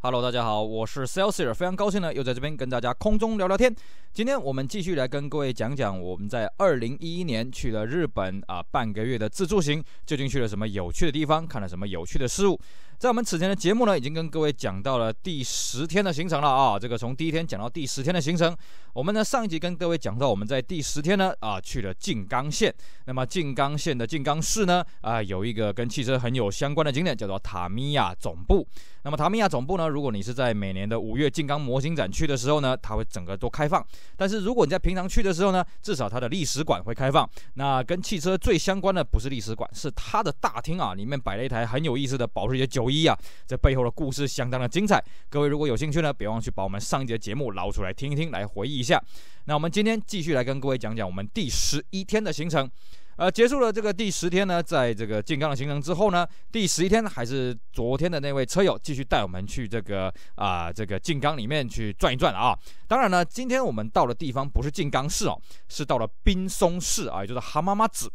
Hello，大家好，我是 Celsius，非常高兴呢，又在这边跟大家空中聊聊天。今天我们继续来跟各位讲讲我们在二零一一年去了日本啊半个月的自助行，究竟去了什么有趣的地方，看了什么有趣的事物。在我们此前的节目呢，已经跟各位讲到了第十天的行程了啊，这个从第一天讲到第十天的行程。我们呢上一集跟各位讲到，我们在第十天呢啊去了静冈县，那么静冈县的静冈市呢啊有一个跟汽车很有相关的景点，叫做塔米亚总部。那么塔米亚总部呢？如果你是在每年的五月金刚模型展去的时候呢，它会整个都开放。但是如果你在平常去的时候呢，至少它的历史馆会开放。那跟汽车最相关的不是历史馆，是它的大厅啊，里面摆了一台很有意思的保时捷九一啊，这背后的故事相当的精彩。各位如果有兴趣呢，别忘去把我们上一节节目捞出来听一听，来回忆一下。那我们今天继续来跟各位讲讲我们第十一天的行程。呃，结束了这个第十天呢，在这个静冈的行程之后呢，第十一天还是昨天的那位车友继续带我们去这个啊，这个静冈里面去转一转了啊。当然呢，今天我们到的地方不是静冈市哦，是到了滨松市啊，也就是蛤妈妈子。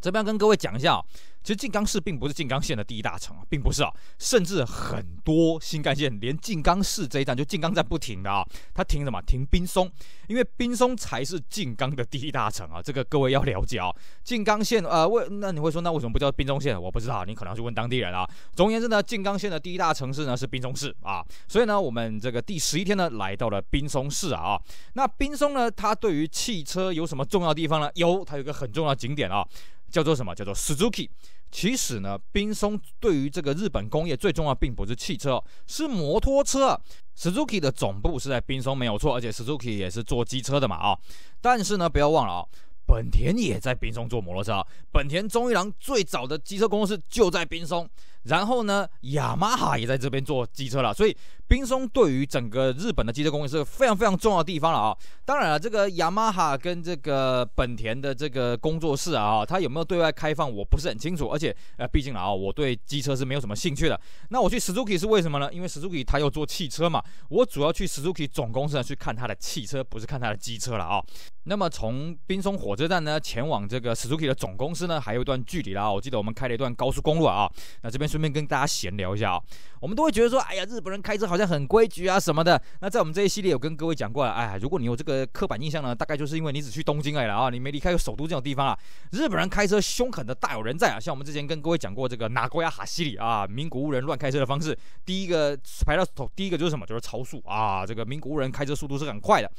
这边跟各位讲一下。其实静冈市并不是静冈县的第一大城啊，并不是啊，甚至很多新干线连静冈市这一站就静冈站不停的啊，它停什么？停冰松，因为冰松才是静冈的第一大城啊，这个各位要了解啊。静冈县呃，为那你会说那为什么不叫冰松县？我不知道，你可能要去问当地人啊。总而言之呢，静冈县的第一大城市呢是冰松市啊，所以呢，我们这个第十一天呢来到了冰松市啊那冰松呢，它对于汽车有什么重要地方呢？有，它有一个很重要的景点啊，叫做什么？叫做 Suzuki。其实呢，冰松对于这个日本工业最重要并不是汽车，是摩托车。Suzuki 的总部是在冰松没有错，而且 Suzuki 也是做机车的嘛啊。但是呢，不要忘了啊，本田也在冰松做摩托车，本田中一郎最早的机车公司就在冰松，然后呢，雅马哈也在这边做机车了，所以。冰松对于整个日本的机车工业是非常非常重要的地方了啊！当然了，这个雅马哈跟这个本田的这个工作室啊它有没有对外开放，我不是很清楚。而且，呃，毕竟了啊，我对机车是没有什么兴趣的。那我去 u k 奇是为什么呢？因为 u k 奇它又做汽车嘛。我主要去 u k 奇总公司呢去看它的汽车，不是看它的机车了啊。那么从冰松火车站呢前往这个 u k 奇的总公司呢，还有一段距离啦。我记得我们开了一段高速公路啊。那这边顺便跟大家闲聊一下啊，我们都会觉得说，哎呀，日本人开车好。好像很规矩啊什么的，那在我们这一系列有跟各位讲过了，哎，如果你有这个刻板印象呢，大概就是因为你只去东京来了啊，你没离开首都这种地方啊。日本人开车凶狠的大有人在啊，像我们之前跟各位讲过这个哪国呀哈西里啊，名古屋人乱开车的方式，第一个排到头，第一个就是什么，就是超速啊，这个名古屋人开车速度是很快的。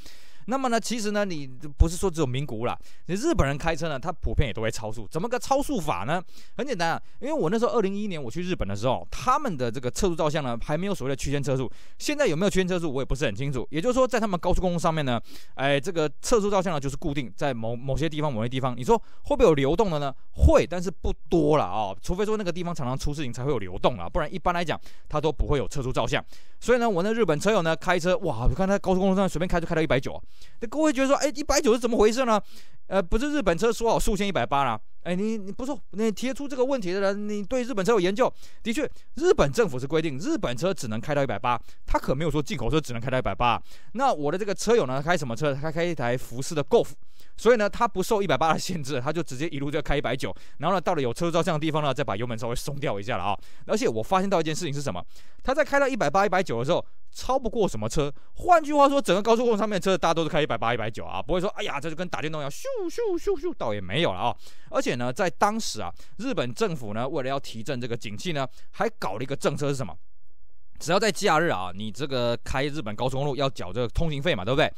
那么呢，其实呢，你不是说只有名古屋啦，你日本人开车呢，他普遍也都会超速。怎么个超速法呢？很简单啊，因为我那时候二零一一年我去日本的时候，他们的这个测速照相呢，还没有所谓的区间测速。现在有没有区间测速，我也不是很清楚。也就是说，在他们高速公路上面呢，哎，这个测速照相呢，就是固定在某某些地方、某些地方。你说会不会有流动的呢？会，但是不多了啊，除非说那个地方常常出事情才会有流动啊，不然一般来讲，它都不会有测速照相。所以呢，我那日本车友呢，开车哇，我看他高速公路上随便开就开到一百九啊。那各位觉得说，哎，一百九是怎么回事呢？呃，不是日本车说好数千一百八了。哎，你你不错，你提出这个问题的人，你对日本车有研究，的确，日本政府是规定日本车只能开到一百八，他可没有说进口车只能开到一百八。那我的这个车友呢，开什么车？他开一台福斯的 Golf，所以呢，他不受一百八的限制，他就直接一路就开一百九。然后呢，到了有车照相的地方呢，再把油门稍微松掉一下了啊。而且我发现到一件事情是什么？他在开到一百八、一百九的时候，超不过什么车？换句话说，整个高速公路上面的车大家都是开一百八、一百九啊，不会说，哎呀，这就跟打电动一样，咻咻咻咻，倒也没有了啊。而且。那在当时啊，日本政府呢，为了要提振这个景气呢，还搞了一个政策是什么？只要在假日啊，你这个开日本高速公路要缴这个通行费嘛，对不对？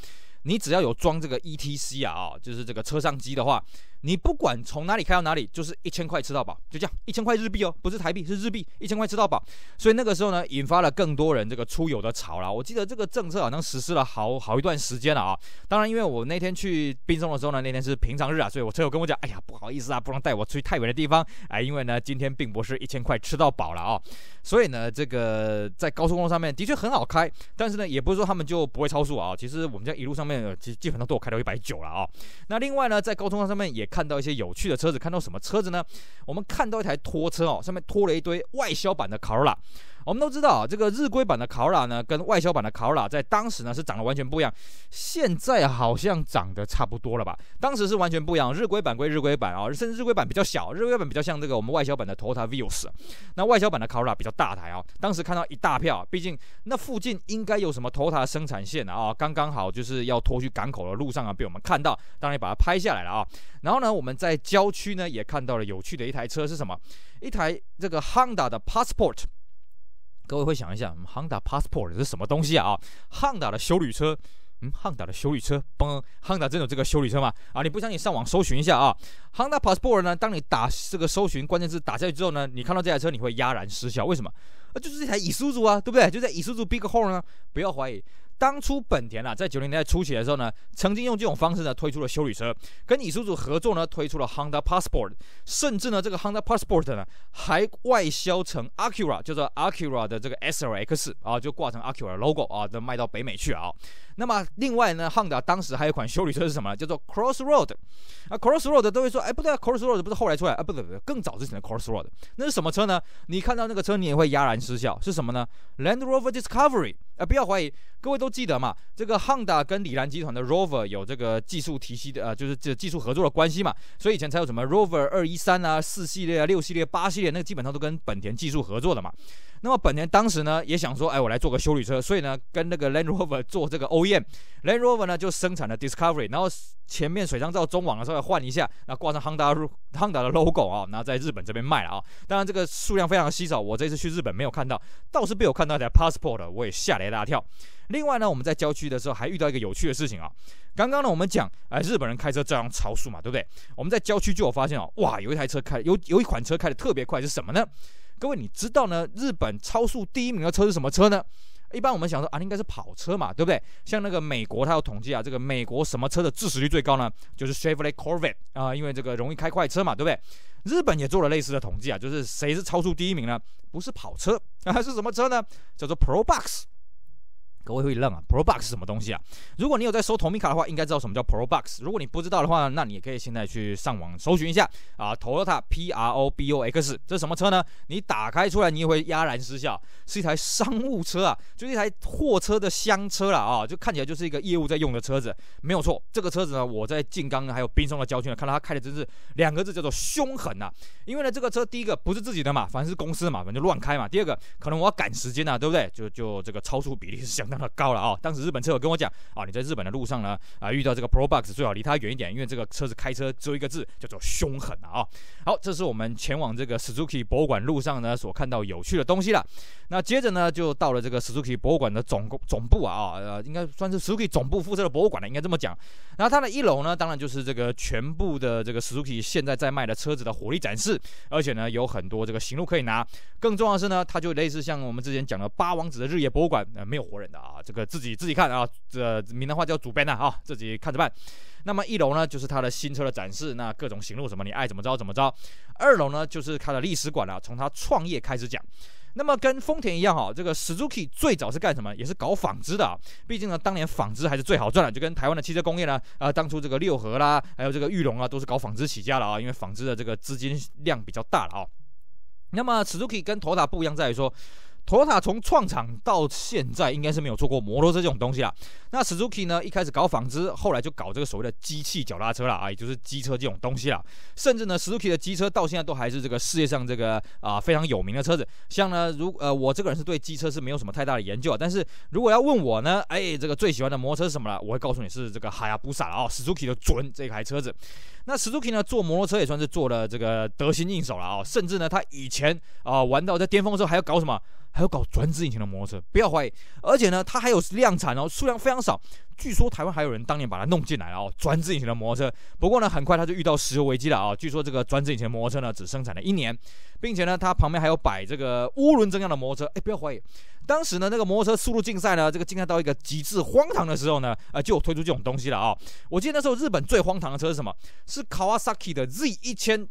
你只要有装这个 ETC 啊，就是这个车上机的话。你不管从哪里开到哪里，就是一千块吃到饱，就这样，一千块日币哦，不是台币，是日币，一千块吃到饱。所以那个时候呢，引发了更多人这个出游的潮了。我记得这个政策好像实施了好好一段时间了啊。当然，因为我那天去冰松的时候呢，那天是平常日啊，所以我车友跟我讲，哎呀，不好意思啊，不能带我去太远的地方，哎，因为呢，今天并不是一千块吃到饱了啊。所以呢，这个在高速公路上面的确很好开，但是呢，也不是说他们就不会超速啊。其实我们在一路上面，基基本上都有开到一百九了啊。那另外呢，在高速公路上面也。看到一些有趣的车子，看到什么车子呢？我们看到一台拖车哦，上面拖了一堆外销版的卡罗拉。我们都知道啊，这个日规版的考拉呢，跟外销版的考拉在当时呢是长得完全不一样。现在好像长得差不多了吧？当时是完全不一样，日规版归日规版啊，甚至日规版比较小，日规版比较像这个我们外销版的 Toyota Vios。那外销版的考拉比较大台啊，当时看到一大票，毕竟那附近应该有什么 Toyota 生产线啊，刚刚好就是要拖去港口的路上啊，被我们看到，当然也把它拍下来了啊。然后呢，我们在郊区呢也看到了有趣的一台车是什么？一台这个 Honda 的 Passport。各位会想一下，Honda Passport 是什么东西啊？啊，汉达的修理车，嗯，汉达的修理车，帮汉达真有这个修理车吗？啊，你不相信？上网搜寻一下啊，Honda Passport 呢？当你打这个搜寻关键字打下去之后呢，你看到这台车，你会哑然失笑。为什么？啊，就是这台乙素素啊，对不对？就在乙素素 Big Hole 呢，不要怀疑。当初本田啊，在九零年代初期的时候呢，曾经用这种方式呢推出了修理车，跟乙叔叔合作呢推出了 Honda Passport，甚至呢这个 Honda Passport 呢还外销成 Acura，叫做 Acura 的这个 S R X 啊，就挂成 Acura logo 啊，都卖到北美去啊。那么另外呢，Honda 当时还有一款修理车是什么？叫做 Crossroad。啊，Crossroad 都会说，哎，不对，Crossroad 不是后来出来啊，不对不对，更早之前的 Crossroad，那是什么车呢？你看到那个车，你也会哑然失笑，是什么呢？Land Rover Discovery。呃，不要怀疑，各位都记得嘛，这个汉达跟李兰集团的 Rover 有这个技术体系的，呃，就是这技术合作的关系嘛，所以以前才有什么 Rover 二一三啊、四系列啊、六系列、八系列，那个基本上都跟本田技术合作的嘛。那么本田当时呢也想说，哎，我来做个修理车，所以呢跟那个 Land Rover 做这个 e m l a n d Rover 呢就生产了 Discovery，然后前面水箱罩中网啊稍微换一下，然后挂上 Honda Honda 的 logo 啊，然后在日本这边卖了啊。当然这个数量非常稀少，我这次去日本没有看到，倒是被我看到一台 Passport，我也吓了一大跳。另外呢，我们在郊区的时候还遇到一个有趣的事情啊。刚刚呢我们讲，哎，日本人开车照样超速嘛，对不对？我们在郊区就有发现哦，哇，有一台车开有有一款车开的特别快，是什么呢？各位，你知道呢？日本超速第一名的车是什么车呢？一般我们想说啊，应该是跑车嘛，对不对？像那个美国，它有统计啊，这个美国什么车的致死率最高呢？就是 Chevrolet Corvette 啊，因为这个容易开快车嘛，对不对？日本也做了类似的统计啊，就是谁是超速第一名呢？不是跑车啊，是什么车呢？叫做 Probox。会会愣啊，Probox 是什么东西啊？如果你有在收投名卡的话，应该知道什么叫 Probox。如果你不知道的话，那你也可以现在去上网搜寻一下啊，t o y o t a Probox 这是什么车呢？你打开出来，你也会哑然失笑，是一台商务车啊，就是一台货车的厢车了啊，就看起来就是一个业务在用的车子，没有错。这个车子呢，我在静冈还有滨松的郊区呢，看到他开的真是两个字叫做凶狠啊！因为呢，这个车第一个不是自己的嘛，反正是公司的嘛，反正就乱开嘛。第二个可能我要赶时间啊，对不对？就就这个超出比例是相当。高了啊！当时日本车友跟我讲啊，你在日本的路上呢啊，遇到这个 Probox 最好离它远一点，因为这个车子开车只有一个字，叫做凶狠啊！好，这是我们前往这个 Suzuki 博物馆路上呢所看到有趣的东西了。那接着呢，就到了这个 Suzuki 博物馆的总总部啊啊，应该算是 Suzuki 总部负责的博物馆了，应该这么讲。然后它的一楼呢，当然就是这个全部的这个 Suzuki 现在在卖的车子的火力展示，而且呢有很多这个行路可以拿。更重要的是呢，它就类似像我们之前讲的八王子的日夜博物馆，呃，没有活人的啊。啊，这个自己自己看啊，这闽南话叫主编呢啊，自己看着办。那么一楼呢，就是它的新车的展示，那各种行路什么，你爱怎么着怎么着。二楼呢，就是它的历史馆了，从它创业开始讲。那么跟丰田一样啊，这个史图克最早是干什么？也是搞纺织的啊。毕竟呢，当年纺织还是最好赚的，就跟台湾的汽车工业呢，啊，当初这个六合啦，还有这个玉龙啊，都是搞纺织起家的啊，因为纺织的这个资金量比较大了啊。那么史图克跟头塔不一样在于说。托塔从创厂到现在，应该是没有做过摩托车这种东西了。那 Suzuki 呢，一开始搞纺织，后来就搞这个所谓的机器脚踏车了啊，也就是机车这种东西了。甚至呢，Suzuki 的机车到现在都还是这个世界上这个啊非常有名的车子。像呢，如呃，我这个人是对机车是没有什么太大的研究，但是如果要问我呢，哎，这个最喜欢的摩托车是什么了，我会告诉你是这个海雅布萨啊，Suzuki 的准这台车子。那 Suzuki 呢，做摩托车也算是做了这个得心应手了啊，甚至呢，他以前啊玩到在巅峰的时候还要搞什么？还要搞转子引擎的摩托车，不要怀疑。而且呢，它还有量产，哦，数量非常少。据说台湾还有人当年把它弄进来了哦，转子引擎的摩托车。不过呢，很快它就遇到石油危机了啊。据说这个转子引擎的摩托车呢，只生产了一年，并且呢，它旁边还有摆这个涡轮增压的摩托车。哎，不要怀疑。当时呢，那个摩托车速度竞赛呢，这个竞赛到一个极致荒唐的时候呢，啊，就推出这种东西了啊。我记得那时候日本最荒唐的车是什么？是 Kawasaki 的 Z 一千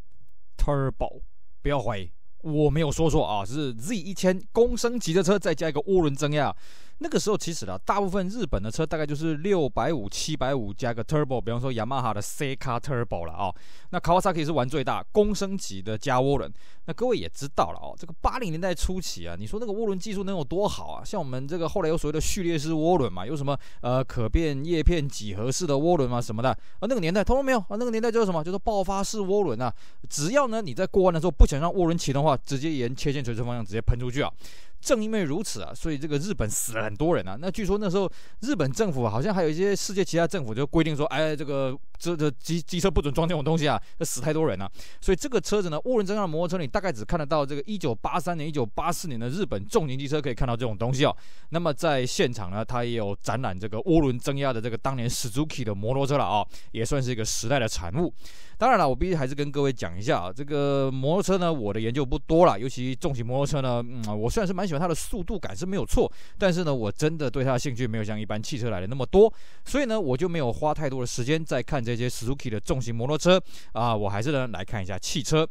Turbo，不要怀疑。我没有说错啊，是 Z 一千公升级的车，再加一个涡轮增压。那个时候其实呢，大部分日本的车大概就是六百五、七百五加个 turbo，比方说 Yamaha 的 C 卡 Turbo 了啊。那 Kawasaki 是玩最大公升级的加涡轮。那各位也知道了哦，这个八零年代初期啊，你说那个涡轮技术能有多好啊？像我们这个后来有所谓的序列式涡轮嘛，有什么呃可变叶片几何式的涡轮嘛什么的啊？那个年代通了没有啊？那个年代叫做什么？叫做爆发式涡轮啊！只要呢你在过弯的时候不想让涡轮启动的话，直接沿切线垂直方向直接喷出去啊！正因为如此啊，所以这个日本死了很多人啊。那据说那时候日本政府好像还有一些世界其他政府就规定说，哎，这个这这机机车不准装这种东西啊，这死太多人了。所以这个车子呢，涡轮增压摩托车，你大概只看得到这个1983年、1984年的日本重型机车可以看到这种东西哦。那么在现场呢，它也有展览这个涡轮增压的这个当年 Suzuki 的摩托车了啊，也算是一个时代的产物。当然了，我必须还是跟各位讲一下啊，这个摩托车呢，我的研究不多了，尤其重型摩托车呢，嗯，我虽然是蛮喜欢它的速度感是没有错，但是呢，我真的对它的兴趣没有像一般汽车来的那么多，所以呢，我就没有花太多的时间在看这些 Suzuki 的重型摩托车啊，我还是呢来看一下汽车。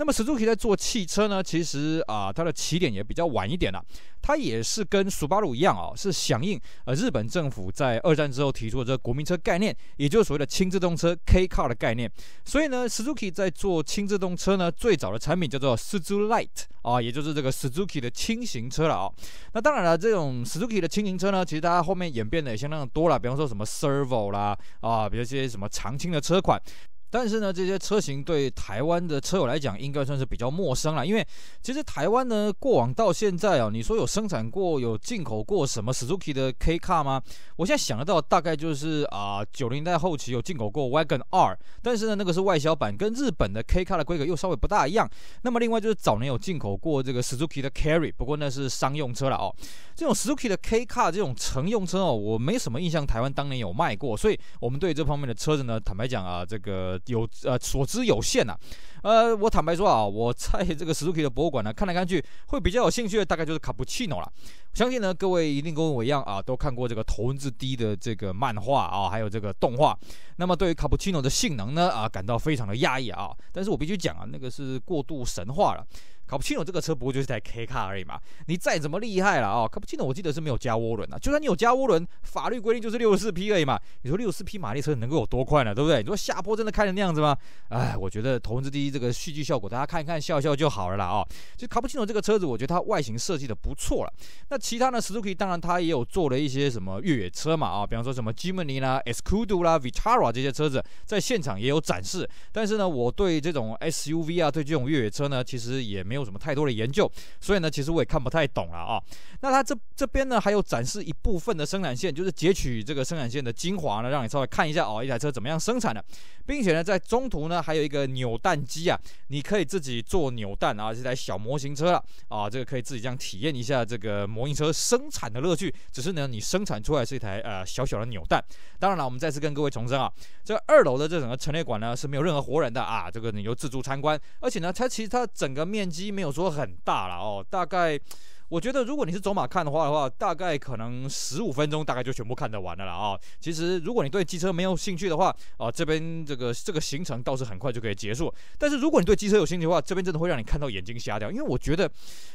那么 Suzuki 在做汽车呢，其实啊，它的起点也比较晚一点了。它也是跟 a 巴 u 一样啊，是响应呃日本政府在二战之后提出的这个国民车概念，也就是所谓的轻自动车 K car 的概念。所以呢，u k i 在做轻自动车呢，最早的产品叫做 s Sizzu Light 啊，也就是这个 Suzuki 的轻型车了啊。那当然了，这种 Suzuki 的轻型车呢，其实它后面演变的也相当多了，比方说什么 Servo 啦啊，比如一些什么长青的车款。但是呢，这些车型对台湾的车友来讲，应该算是比较陌生了。因为其实台湾呢，过往到现在哦，你说有生产过、有进口过什么 Suzuki 的 K Car 吗？我现在想得到大概就是啊，九零代后期有进口过 Wagon R，但是呢，那个是外销版，跟日本的 K Car 的规格又稍微不大一样。那么另外就是早年有进口过这个 Suzuki 的 Carry，不过那是商用车了哦。这种 Suzuki 的 K Car 这种乘用车哦，我没什么印象台湾当年有卖过，所以我们对这方面的车子呢，坦白讲啊，这个。有呃，所知有限呐，呃，我坦白说啊，我在这个史努比的博物馆呢，看来看去，会比较有兴趣的大概就是卡布奇诺了。相信呢，各位一定跟我一样啊，都看过这个头文字 D 的这个漫画啊，还有这个动画。那么对于卡布奇诺的性能呢，啊，感到非常的压抑啊。但是我必须讲啊，那个是过度神话了。卡不清楚这个车不过就是台 K 卡而已嘛，你再怎么厉害了啊？卡不清楚，我记得是没有加涡轮的。就算你有加涡轮，法律规定就是六十四匹而已嘛。你说六十四匹马力车能够有多快呢？对不对？你说下坡真的开成那样子吗？哎，我觉得投资第一，这个戏剧效果大家看一看笑笑就好了啦啊。就卡不清楚这个车子，我觉得它外形设计的不错了。那其他呢 s t u k i 当然它也有做了一些什么越野车嘛啊，比方说什么 j i m n i 啦、Scudo 啦、Vitara 这些车子在现场也有展示。但是呢，我对这种 SUV 啊，对这种越野车呢，其实也没有。有什么太多的研究，所以呢，其实我也看不太懂了啊。那它这这边呢，还有展示一部分的生产线，就是截取这个生产线的精华呢，让你稍微看一下哦，一台车怎么样生产的，并且呢，在中途呢，还有一个扭蛋机啊，你可以自己做扭蛋啊，这台小模型车了啊，这个可以自己这样体验一下这个模型车生产的乐趣。只是呢，你生产出来是一台呃小小的扭蛋。当然了，我们再次跟各位重申啊，这二楼的这整个陈列馆呢是没有任何活人的啊，这个你由自助参观，而且呢，它其实它整个面积。并没有说很大了哦，大概我觉得如果你是走马看的话的话，大概可能十五分钟大概就全部看得完了了啊。其实如果你对机车没有兴趣的话啊，这边这个这个行程倒是很快就可以结束。但是如果你对机车有兴趣的话，这边真的会让你看到眼睛瞎掉，因为我觉得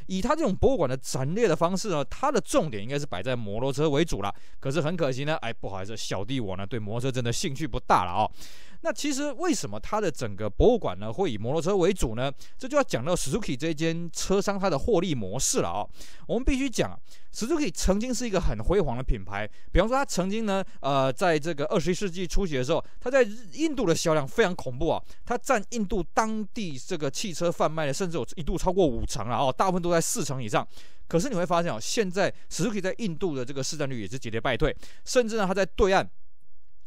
以他这种博物馆的陈列的方式呢，它的重点应该是摆在摩托车为主了。可是很可惜呢，哎，不好意思，小弟我呢对摩托车真的兴趣不大了哦。那其实为什么它的整个博物馆呢会以摩托车为主呢？这就要讲到 Suzuki 这一间车商它的获利模式了啊。我们必须讲啊，Suzuki 曾经是一个很辉煌的品牌，比方说它曾经呢，呃，在这个21世纪初期的时候，它在印度的销量非常恐怖啊，它占印度当地这个汽车贩卖的，甚至有一度超过五成啊，哦，大部分都在四成以上。可是你会发现啊，现在 Suzuki 在印度的这个市占率也是节节败退，甚至呢，它在对岸。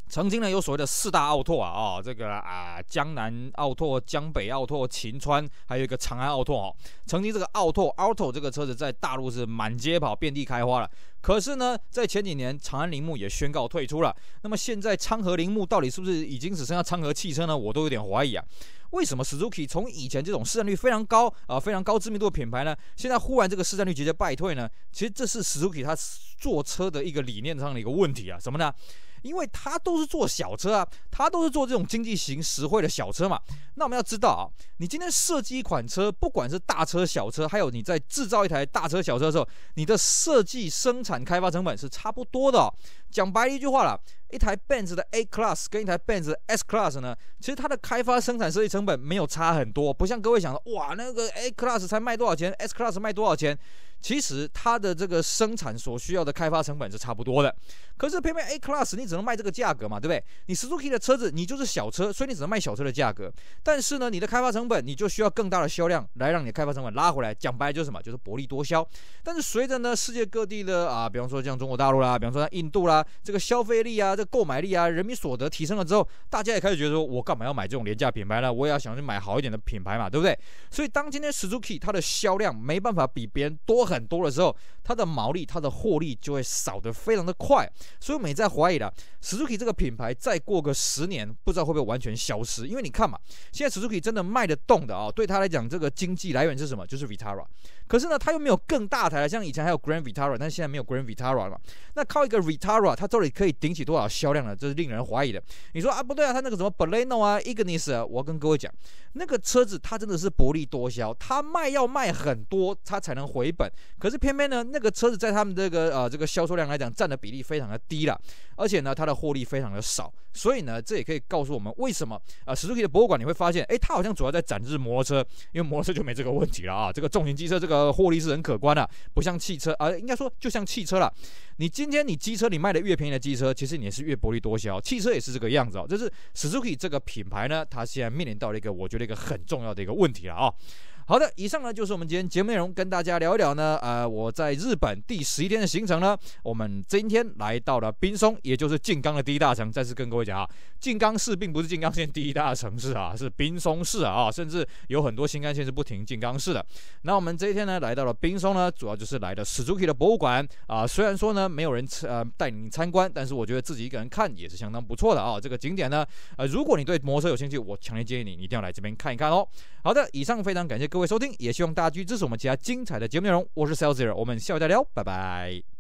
曾经呢，有所谓的四大奥拓啊，哦，这个啊，江南奥拓、江北奥拓、秦川，还有一个长安奥拓哦。曾经这个奥拓、auto 这个车子在大陆是满街跑、遍地开花了。可是呢，在前几年，长安铃木也宣告退出了。那么现在昌河铃木到底是不是已经只剩下昌河汽车呢？我都有点怀疑啊。为什么 Suzuki 从以前这种市占率非常高啊、非常高知名度的品牌呢，现在忽然这个市占率直接败退呢？其实这是 Suzuki 它做车的一个理念上的一个问题啊。什么呢？因为他都是做小车啊，他都是做这种经济型、实惠的小车嘛。那我们要知道啊，你今天设计一款车，不管是大车、小车，还有你在制造一台大车、小车的时候，你的设计、生产、开发成本是差不多的。讲白了一句话了，一台 Benz 的 A Class 跟一台 Benz 的 S Class 呢，其实它的开发、生产、设计成本没有差很多，不像各位想的，哇，那个 A Class 才卖多少钱，S Class 卖多少钱？其实它的这个生产所需要的开发成本是差不多的。可是偏偏 A Class 你只能卖这个价格嘛，对不对？你 Suzuki 的车子你就是小车，所以你只能卖小车的价格。但是呢，你的开发成本你就需要更大的销量来让你的开发成本拉回来。讲白就是什么？就是薄利多销。但是随着呢，世界各地的啊，比方说像中国大陆啦，比方说印度啦。这个消费力啊，这购买力啊，人民所得提升了之后，大家也开始觉得说我干嘛要买这种廉价品牌呢？我也要想去买好一点的品牌嘛，对不对？所以当今天 s u z u k i 它的销量没办法比别人多很多的时候，它的毛利、它的获利就会少得非常的快。所以我们也在怀疑了，z u k i 这个品牌再过个十年，不知道会不会完全消失？因为你看嘛，现在 z u k i 真的卖得动的啊，对他来讲，这个经济来源是什么？就是 Vitara。可是呢，他又没有更大台了，像以前还有 Grand Vitara，但现在没有 Grand Vitara 了。那靠一个 Vitara。它到底可以顶起多少销量呢？这是令人怀疑的。你说啊，不对啊，它那个什么 Boleno 啊，Ignis 啊，我要跟各位讲，那个车子它真的是薄利多销，它卖要卖很多，它才能回本。可是偏偏呢，那个车子在他们这个呃这个销售量来讲，占的比例非常的低了，而且呢，它的获利非常的少。所以呢，这也可以告诉我们，为什么啊，史书奇的博物馆你会发现，哎，它好像主要在展示摩托车，因为摩托车就没这个问题了啊。这个重型机车这个获利是很可观的，不像汽车啊，应该说就像汽车了。你今天你机车你卖的越便宜的机车，其实你是越薄利多销。汽车也是这个样子啊，就是 Suzuki 这个品牌呢，它现在面临到了一个我觉得一个很重要的一个问题了啊。好的，以上呢就是我们今天节目内容，跟大家聊一聊呢。呃，我在日本第十一天的行程呢，我们今天来到了滨松，也就是静冈的第一大城。再次跟各位讲啊，静冈市并不是静冈县第一大城市啊，是滨松市啊。甚至有很多新干线是不停静冈市的。那我们这一天呢，来到了滨松呢，主要就是来的史都奇的博物馆啊。虽然说呢，没有人呃带你参观，但是我觉得自己一个人看也是相当不错的啊。这个景点呢，呃，如果你对摩托车有兴趣，我强烈建议你一定要来这边看一看哦。好的，以上非常感谢各。各位收听，也希望大家继续支持我们其他精彩的节目内容。我是 s a l e r 我们下期再聊，拜拜。